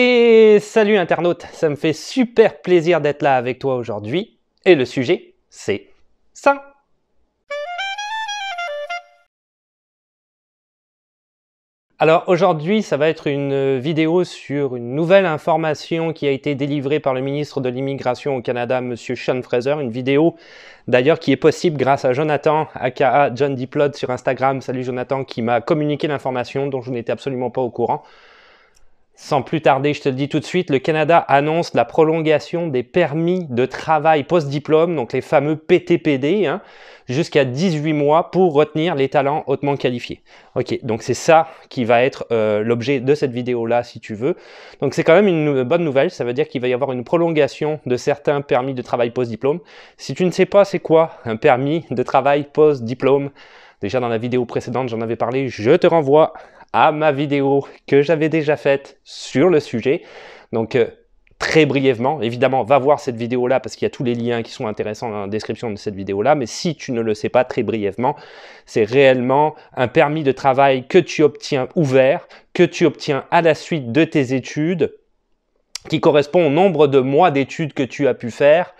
Et salut internaute, ça me fait super plaisir d'être là avec toi aujourd'hui. Et le sujet, c'est ça. Alors aujourd'hui, ça va être une vidéo sur une nouvelle information qui a été délivrée par le ministre de l'Immigration au Canada, M. Sean Fraser. Une vidéo d'ailleurs qui est possible grâce à Jonathan, aka John Diplod sur Instagram. Salut Jonathan, qui m'a communiqué l'information dont je n'étais absolument pas au courant. Sans plus tarder, je te le dis tout de suite, le Canada annonce la prolongation des permis de travail post-diplôme, donc les fameux PTPD, hein, jusqu'à 18 mois pour retenir les talents hautement qualifiés. Ok, donc c'est ça qui va être euh, l'objet de cette vidéo-là, si tu veux. Donc c'est quand même une bonne nouvelle, ça veut dire qu'il va y avoir une prolongation de certains permis de travail post-diplôme. Si tu ne sais pas c'est quoi un permis de travail post-diplôme, déjà dans la vidéo précédente j'en avais parlé, je te renvoie à ma vidéo que j'avais déjà faite sur le sujet. Donc euh, très brièvement, évidemment, va voir cette vidéo-là parce qu'il y a tous les liens qui sont intéressants dans la description de cette vidéo-là. Mais si tu ne le sais pas très brièvement, c'est réellement un permis de travail que tu obtiens ouvert, que tu obtiens à la suite de tes études qui correspond au nombre de mois d'études que tu as pu faire.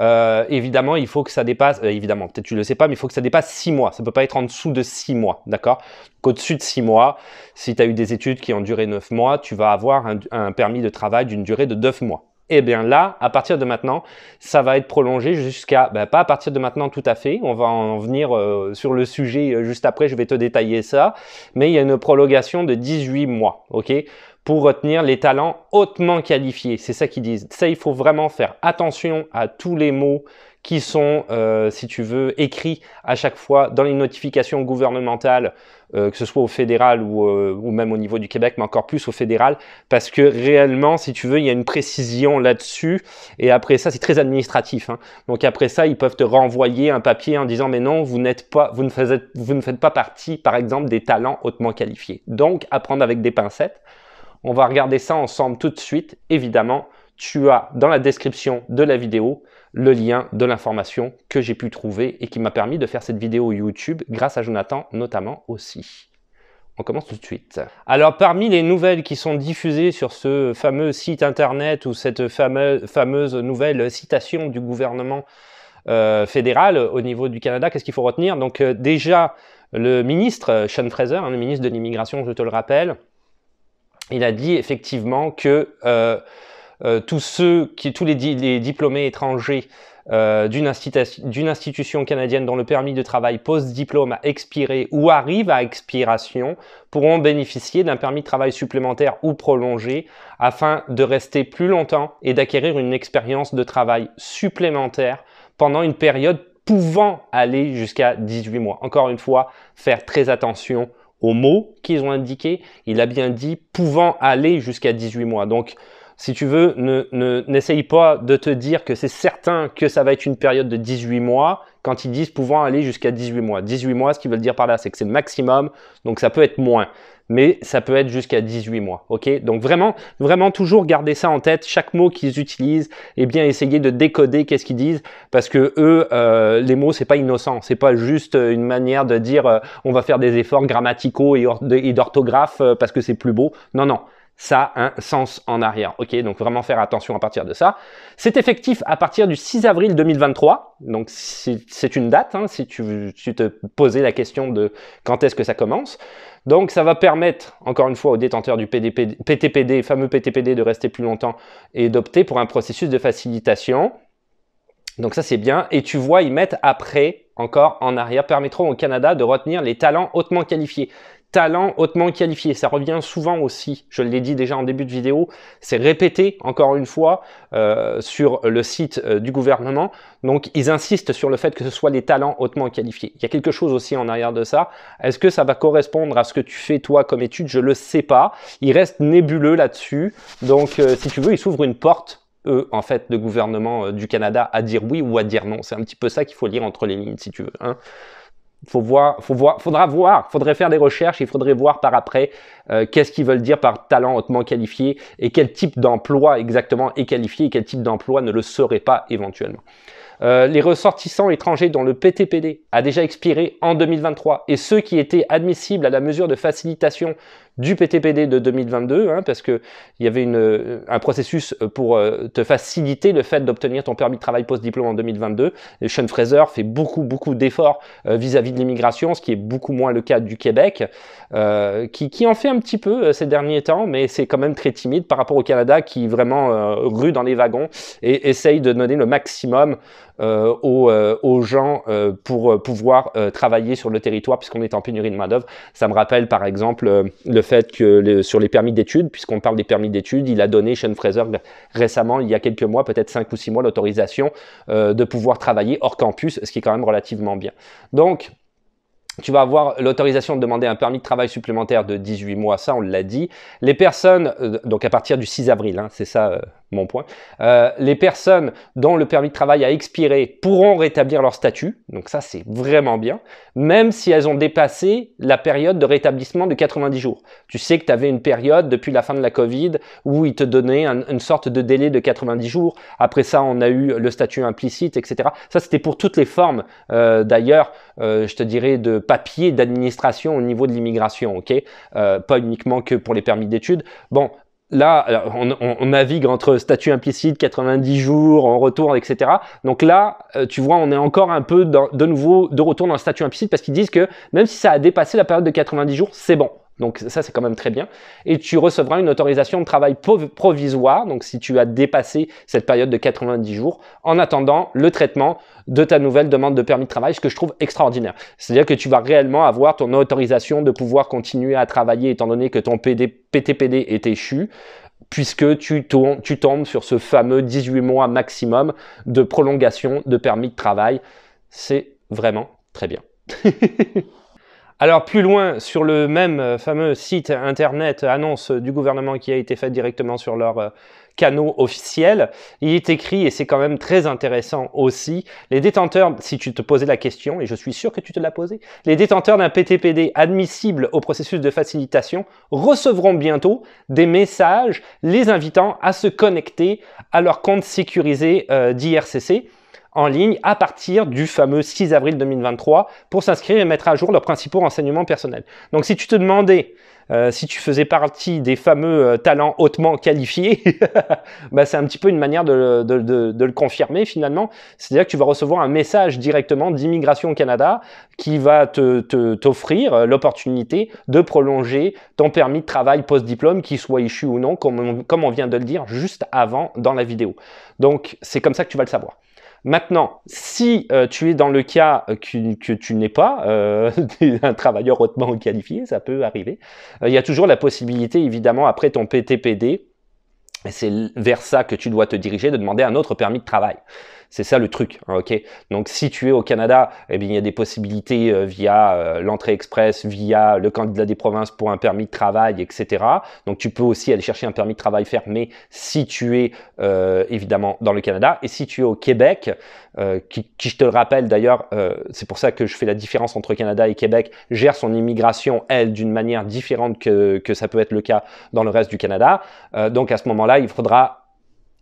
Euh, évidemment, il faut que ça dépasse, euh, évidemment, peut-être tu le sais pas, mais il faut que ça dépasse 6 mois. Ça peut pas être en dessous de 6 mois, d'accord Qu'au-dessus de 6 mois, si tu as eu des études qui ont duré 9 mois, tu vas avoir un, permis de travail d'une durée de 9 mois. Et eh bien là, à partir de maintenant, ça va être prolongé jusqu'à, ben, pas à partir de maintenant tout à fait, on va en venir euh, sur le sujet juste après, je vais te détailler ça, mais il y a une prolongation de 18 mois, ok pour retenir les talents hautement qualifiés. C'est ça qu'ils disent. Ça, il faut vraiment faire attention à tous les mots qui sont, euh, si tu veux, écrits à chaque fois dans les notifications gouvernementales, euh, que ce soit au fédéral euh, ou, même au niveau du Québec, mais encore plus au fédéral, parce que réellement, si tu veux, il y a une précision là-dessus, et après ça, c'est très administratif. Hein. Donc après ça, ils peuvent te renvoyer un papier en disant, mais non, vous n'êtes pas, vous ne, faites, vous ne faites pas partie, par exemple, des talents hautement qualifiés. Donc, apprendre avec des pincettes. On va regarder ça ensemble tout de suite. Évidemment, tu as dans la description de la vidéo le lien de l'information que j'ai pu trouver et qui m'a permis de faire cette vidéo YouTube grâce à Jonathan notamment aussi. On commence tout de suite. Alors parmi les nouvelles qui sont diffusées sur ce fameux site internet ou cette fameuse, nouvelle citation du gouvernement euh, fédéral au niveau du Canada, qu'est-ce qu'il faut retenir Donc euh, déjà, le ministre Sean Fraser, hein, le ministre de l'immigration, je te le rappelle, il a dit effectivement que euh, euh, tous ceux qui, tous les, diplômés étrangers euh, d'une institution canadienne dont le permis de travail post-diplôme a expiré ou arrive à expiration pourront bénéficier d'un permis de travail supplémentaire ou prolongé afin de rester plus longtemps et d'acquérir une expérience de travail supplémentaire pendant une période pouvant aller jusqu'à 18 mois. Encore une fois, faire très attention aux mots qu'ils ont indiqués, il a bien dit pouvant aller jusqu'à 18 mois. Donc, si tu veux, n'essaye ne, pas de te dire que c'est certain que ça va être une période de 18 mois quand ils disent pouvant aller jusqu'à 18 mois. 18 mois, ce qu'ils veulent dire par là, c'est que c'est le maximum, donc ça peut être moins mais ça peut être jusqu'à 18 mois. Ok, donc vraiment, vraiment toujours garder ça en tête. Chaque mot qu'ils utilisent, et eh bien essayer de décoder qu'est-ce qu'ils disent, parce que eux, euh, les mots c'est pas innocent, c'est pas juste euh, une manière de dire euh, on va faire des efforts grammaticaux et, d'orthographe parce que c'est plus beau. Non, non ça a un sens en arrière. Ok, donc vraiment faire attention à partir de ça. C'est effectif à partir du 6 avril 2023. Donc c'est une date, hein, si tu, tu, te posais la question de quand est-ce que ça commence. Donc ça va permettre, encore une fois, aux détenteurs du PDP, PTPD, fameux PTPD, de rester plus longtemps et d'opter pour un processus de facilitation. Donc ça c'est bien. Et tu vois, ils mettent après encore en arrière, permettront au Canada de retenir les talents hautement qualifiés talent hautement qualifié. Ça revient souvent aussi, je l'ai dit déjà en début de vidéo, c'est répété encore une fois euh, sur le site euh, du gouvernement. Donc ils insistent sur le fait que ce soit les talents hautement qualifiés. Il y a quelque chose aussi en arrière de ça. Est-ce que ça va correspondre à ce que tu fais toi comme étude Je le sais pas. Il reste nébuleux là-dessus. Donc euh, si tu veux, ils s'ouvrent une porte eux, en fait, de gouvernement du Canada à dire oui ou à dire non. C'est un petit peu ça qu'il faut lire entre les lignes, si tu veux. Hein. Faut voir, faut voir, faudra voir, faudrait faire des recherches, il faudrait voir par après euh, qu'est-ce qu'ils veulent dire par talent hautement qualifié et quel type d'emploi exactement est qualifié et quel type d'emploi ne le serait pas éventuellement. Euh, les ressortissants étrangers dont le PTPD a déjà expiré en 2023 et ceux qui étaient admissibles à la mesure de facilitation du PTPD de 2022, hein, parce qu'il y avait euh, un processus euh, pour euh, te faciliter le fait d'obtenir ton permis de travail post-diplôme en 2022. Et Sean Fraser fait beaucoup, beaucoup d'efforts vis-à-vis de l'immigration, ce qui est beaucoup moins le cas du Québec, qui, qui, en fait un petit peu ces derniers temps, mais c'est quand même très timide par rapport au Canada qui vraiment rue dans les wagons et essaye de donner le maximum aux, gens pour pouvoir travailler sur le territoire puisqu'on est en pénurie de main-d'œuvre. Ça me rappelle par exemple le fait que sur les permis d'études, puisqu'on parle des permis d'études, il a donné, Sean Fraser, ben, récemment, il y a quelques mois, peut-être cinq ou six mois, l'autorisation euh, de pouvoir travailler hors campus, ce qui est quand même relativement bien. Donc, tu vas avoir l'autorisation de demander un permis de travail supplémentaire de 18 mois, ça on l'a dit. Les personnes, euh, donc à partir du 6 avril, hein, c'est ça euh, mon point, euh, les personnes dont le permis de travail a expiré pourront rétablir leur statut, donc ça c'est vraiment bien, même si elles ont dépassé la période de rétablissement de 90 jours. Tu sais que tu avais une période depuis la fin de la Covid où ils te donnaient une sorte de délai de 90 jours, après ça on a eu le statut implicite, etc. Ça c'était pour toutes les formes d'ailleurs euh, je te dirais, de papier d'administration au niveau de l'immigration, ok euh, Pas uniquement que pour les permis d'études. Bon, là, on, navigue entre statut implicite, 90 jours, en retour, etc. Donc là, euh, tu vois, on est encore un peu de nouveau de retour dans le statut implicite parce qu'ils disent que même si ça a dépassé la période de 90 jours, c'est bon. Donc ça, c'est quand même très bien. Et tu recevras une autorisation de travail provisoire, donc si tu as dépassé cette période de 90 jours, en attendant le traitement de ta nouvelle demande de permis de travail, ce que je trouve extraordinaire. C'est-à-dire que tu vas réellement avoir ton autorisation de pouvoir continuer à travailler étant donné que ton PTPD est échu puisque tu, tombes, tu tombes sur ce fameux 18 mois maximum de prolongation de permis de travail. C'est vraiment très bien. Alors plus loin, sur le même euh, fameux site internet euh, annonce du gouvernement qui a été fait directement sur leur euh, canot officiel, il est écrit, et c'est quand même très intéressant aussi, les détenteurs, si tu te posais la question, et je suis sûr que tu te l'as posée, les détenteurs d'un PTPD admissible au processus de facilitation recevront bientôt des messages les invitant à se connecter à leur compte sécurisé d'IRCC en ligne à partir du fameux 6 avril 2023 pour s'inscrire et mettre à jour leurs principaux renseignements personnels. Donc si tu te demandais euh, si tu faisais partie des fameux euh, talents hautement qualifiés, bah, c'est un petit peu une manière de, le confirmer finalement. C'est-à-dire que tu vas recevoir un message directement d'immigration au Canada qui va te, t'offrir euh, l'opportunité de prolonger ton permis de travail post-diplôme, qu'il soit issu ou non, comme comme on vient de le dire juste avant dans la vidéo. Donc c'est comme ça que tu vas le savoir. Maintenant, si euh, tu es dans le cas euh, que, tu n'es pas euh, un travailleur hautement qualifié, ça peut arriver, il y a toujours la possibilité, évidemment, après ton PTPD, et c'est vers ça que tu dois te diriger, de demander un autre permis de travail. C'est ça le truc. Hein, ok. Donc si tu es au Canada, eh bien il y a des possibilités euh, via euh, l'entrée express, via le candidat des provinces pour un permis de travail, etc. Donc tu peux aussi aller chercher un permis de travail fermé si tu es euh, évidemment dans le Canada. Et si tu es au Québec, qui, qui, je te le rappelle d'ailleurs, c'est pour ça que je fais la différence entre Canada et Québec, gère son immigration elle d'une manière différente que, que ça peut être le cas dans le reste du Canada. donc à ce moment-là, il faudra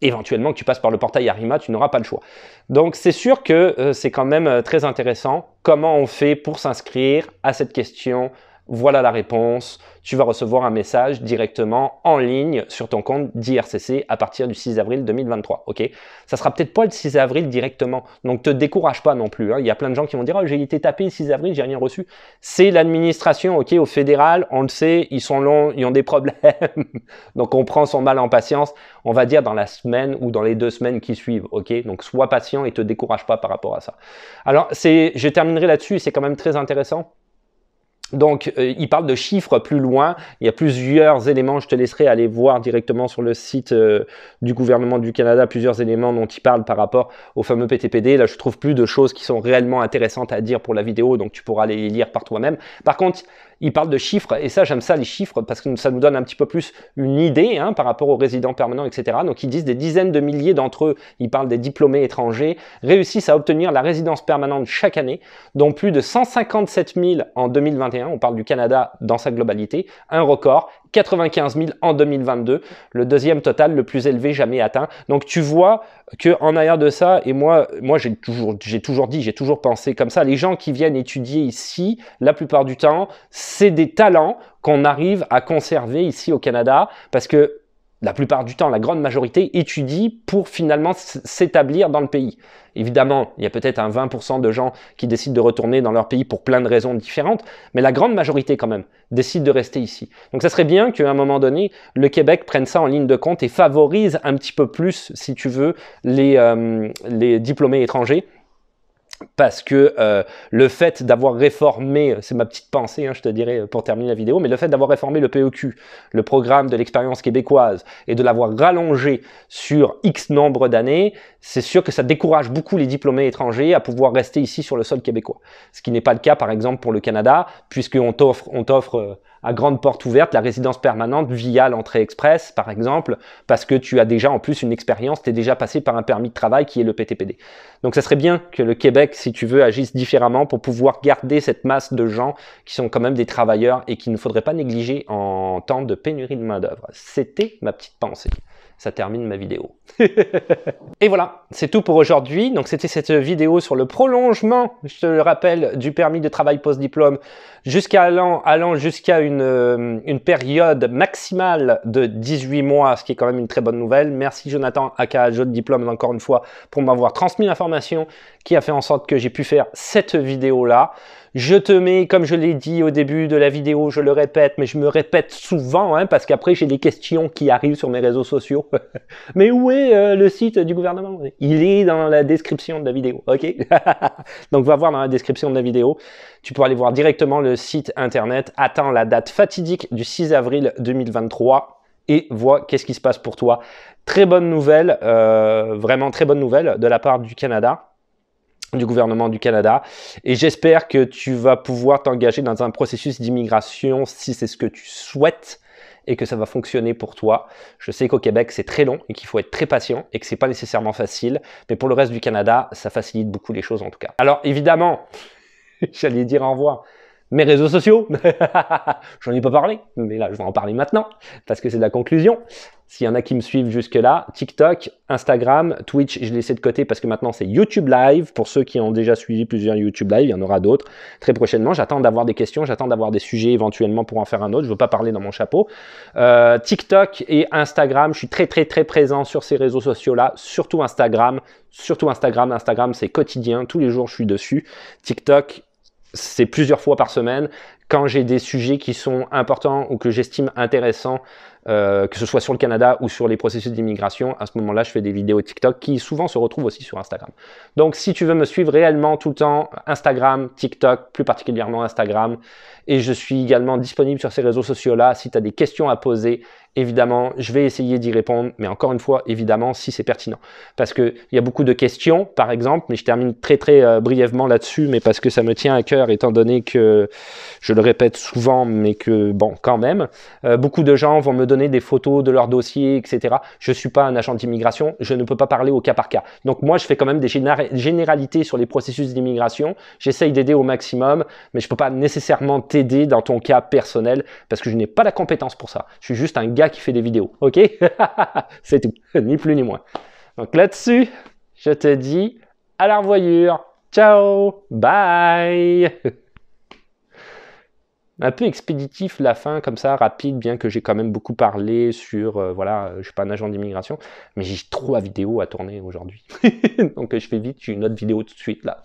éventuellement que tu passes par le portail Arima, tu n'auras pas le choix. Donc c'est sûr que euh, c'est quand même euh, très intéressant comment on fait pour s'inscrire à cette question voilà la réponse, tu vas recevoir un message directement en ligne sur ton compte d'IRCC à partir du 6 avril 2023. Ok Ça sera peut-être pas le 6 avril directement, donc te décourage pas non plus. Hein. Il y a plein de gens qui vont dire oh, j'ai été tapé le 6 avril, j'ai rien reçu. C'est l'administration, ok, au fédéral, on le sait, ils sont longs, ils ont des problèmes, donc on prend son mal en patience. On va dire dans la semaine ou dans les deux semaines qui suivent, ok Donc sois patient et te décourage pas par rapport à ça. Alors c'est, je terminerai là-dessus, c'est quand même très intéressant donc, euh, il parle de chiffres plus loin. Il y a plusieurs éléments. Je te laisserai aller voir directement sur le site euh, du gouvernement du Canada plusieurs éléments dont il parle par rapport au fameux PTPD. Là, je trouve plus de choses qui sont réellement intéressantes à dire pour la vidéo, donc tu pourras les lire par toi-même. Par contre, il parle de chiffres, et ça j'aime ça les chiffres, parce que ça nous donne un petit peu plus une idée hein, par rapport aux résidents permanents, etc. Donc ils disent des dizaines de milliers d'entre eux, ils parlent des diplômés étrangers, réussissent à obtenir la résidence permanente chaque année, dont plus de 157 000 en 2021, on parle du Canada dans sa globalité, un record, 95 000 en 2022, le deuxième total le plus élevé jamais atteint. Donc tu vois que en arrière de ça, et moi, moi j'ai toujours, j'ai toujours dit, j'ai toujours pensé comme ça, les gens qui viennent étudier ici, la plupart du temps, c'est des talents qu'on arrive à conserver ici au Canada, parce que la plupart du temps, la grande majorité, étudie pour finalement s'établir dans le pays. Évidemment, il y a peut-être un 20% de gens qui décident de retourner dans leur pays pour plein de raisons différentes, mais la grande majorité quand même décide de rester ici. Donc ça serait bien qu'à un moment donné, le Québec prenne ça en ligne de compte et favorise un petit peu plus, si tu veux, les, euh, les diplômés étrangers parce que euh, le fait d'avoir réformé, c'est ma petite pensée, hein, je te dirais pour terminer la vidéo, mais le fait d'avoir réformé le PEQ, le programme de l'expérience québécoise, et de l'avoir rallongé sur X nombre d'années, c'est sûr que ça décourage beaucoup les diplômés étrangers à pouvoir rester ici sur le sol québécois. Ce qui n'est pas le cas, par exemple, pour le Canada, puisqu'on on t'offre euh, à grande porte ouverte la résidence permanente via l'entrée express, par exemple, parce que tu as déjà en plus une expérience, tu es déjà passé par un permis de travail qui est le PTPD. Donc ça serait bien que le Québec, si tu veux, agisse différemment pour pouvoir garder cette masse de gens qui sont quand même des travailleurs et qu'il ne faudrait pas négliger en temps de pénurie de main-d'œuvre. C'était ma petite pensée. Ça termine ma vidéo. et voilà, c'est tout pour aujourd'hui. Donc c'était cette vidéo sur le prolongement, je te le rappelle, du permis de travail post-diplôme jusqu'à allant, allant jusqu'à une, euh, une, période maximale de 18 mois, ce qui est quand même une très bonne nouvelle. Merci Jonathan, aka Diplôme, encore une fois, pour m'avoir transmis l'information qui a fait en sorte que j'ai pu faire cette vidéo-là. Je te mets, comme je l'ai dit au début de la vidéo, je le répète, mais je me répète souvent, hein, parce qu'après j'ai des questions qui arrivent sur mes réseaux sociaux. mais où est euh, le site du gouvernement. Il est dans la description de la vidéo, ok Donc va voir dans la description de la vidéo. Tu peux aller voir directement le site internet. Attends la date fatidique du 6 avril 2023 et vois qu'est-ce qui se passe pour toi. Très bonne nouvelle, euh, vraiment très bonne nouvelle de la part du Canada du gouvernement du Canada. Et j'espère que tu vas pouvoir t'engager dans un processus d'immigration si c'est ce que tu souhaites et que ça va fonctionner pour toi. Je sais qu'au Québec, c'est très long et qu'il faut être très patient et que c'est pas nécessairement facile, mais pour le reste du Canada, ça facilite beaucoup les choses en tout cas. Alors évidemment, j'allais dire au revoir mes réseaux sociaux. J'en ai pas parlé, mais là, je vais en parler maintenant, parce que c'est la conclusion. S'il y en a qui me suivent jusque-là, TikTok, Instagram, Twitch, je l'ai laissé de côté parce que maintenant c'est YouTube Live. Pour ceux qui ont déjà suivi plusieurs YouTube Live, il y en aura d'autres très prochainement. J'attends d'avoir des questions, j'attends d'avoir des sujets éventuellement pour en faire un autre. Je ne veux pas parler dans mon chapeau. Euh, TikTok et Instagram, je suis très très très présent sur ces réseaux sociaux-là, surtout Instagram. Surtout Instagram. Instagram, c'est quotidien. Tous les jours, je suis dessus. TikTok, c'est plusieurs fois par semaine. Quand j'ai des sujets qui sont importants ou que j'estime intéressants euh, que ce soit sur le Canada ou sur les processus d'immigration, à ce moment-là, je fais des vidéos TikTok qui souvent se retrouvent aussi sur Instagram. Donc, si tu veux me suivre réellement tout le temps, Instagram, TikTok, plus particulièrement Instagram, et je suis également disponible sur ces réseaux sociaux-là. Si tu as des questions à poser, évidemment, je vais essayer d'y répondre, mais encore une fois, évidemment, si c'est pertinent. Parce qu'il y a beaucoup de questions, par exemple, mais je termine très très euh, brièvement là-dessus, mais parce que ça me tient à cœur, étant donné que je le répète souvent, mais que, bon, quand même, euh, beaucoup de gens vont me donner des photos de leur dossier, etc. Je suis pas un agent d'immigration, je ne peux pas parler au cas par cas. Donc moi, je fais quand même des généralités sur les processus d'immigration. J'essaye d'aider au maximum, mais je peux pas nécessairement t'aider dans ton cas personnel parce que je n'ai pas la compétence pour ça. Je suis juste un gars qui fait des vidéos, ok C'est tout, ni plus ni moins. Donc là-dessus, je te dis à la revoyure. Ciao, bye un peu expéditif la fin, comme ça, rapide, bien que j'ai quand même beaucoup parlé sur, euh, voilà, je suis pas un agent d'immigration, mais j'ai trop vidéos à tourner aujourd'hui. Donc je fais vite, j'ai une autre vidéo tout de suite là.